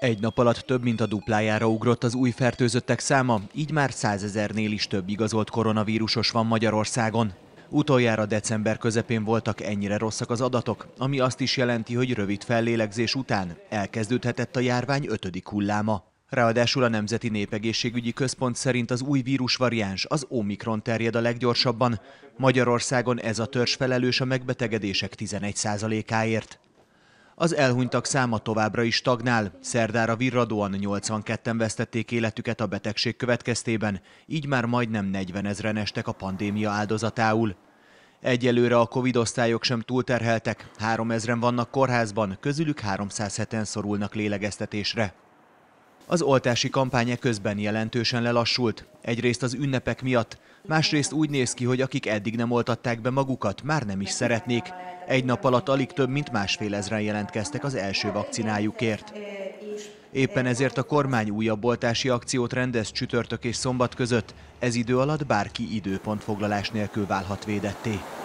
Egy nap alatt több mint a duplájára ugrott az új fertőzöttek száma, így már százezernél is több igazolt koronavírusos van Magyarországon. Utoljára december közepén voltak ennyire rosszak az adatok, ami azt is jelenti, hogy rövid fellélegzés után elkezdődhetett a járvány ötödik hulláma. Ráadásul a Nemzeti Népegészségügyi Központ szerint az új vírusvariáns, az Omikron terjed a leggyorsabban. Magyarországon ez a törzs felelős a megbetegedések 11%-áért. Az elhunytak száma továbbra is stagnál. Szerdára virradóan 82-en vesztették életüket a betegség következtében, így már majdnem 40 ezren estek a pandémia áldozatául. Egyelőre a Covid osztályok sem túlterheltek, 3000-en vannak kórházban, közülük 307-en szorulnak lélegeztetésre. Az oltási kampánya e közben jelentősen lelassult. Egyrészt az ünnepek miatt, másrészt úgy néz ki, hogy akik eddig nem oltatták be magukat, már nem is szeretnék. Egy nap alatt alig több, mint másfél ezren jelentkeztek az első vakcinájukért. Éppen ezért a kormány újabb oltási akciót rendez csütörtök és szombat között. Ez idő alatt bárki időpontfoglalás nélkül válhat védetté.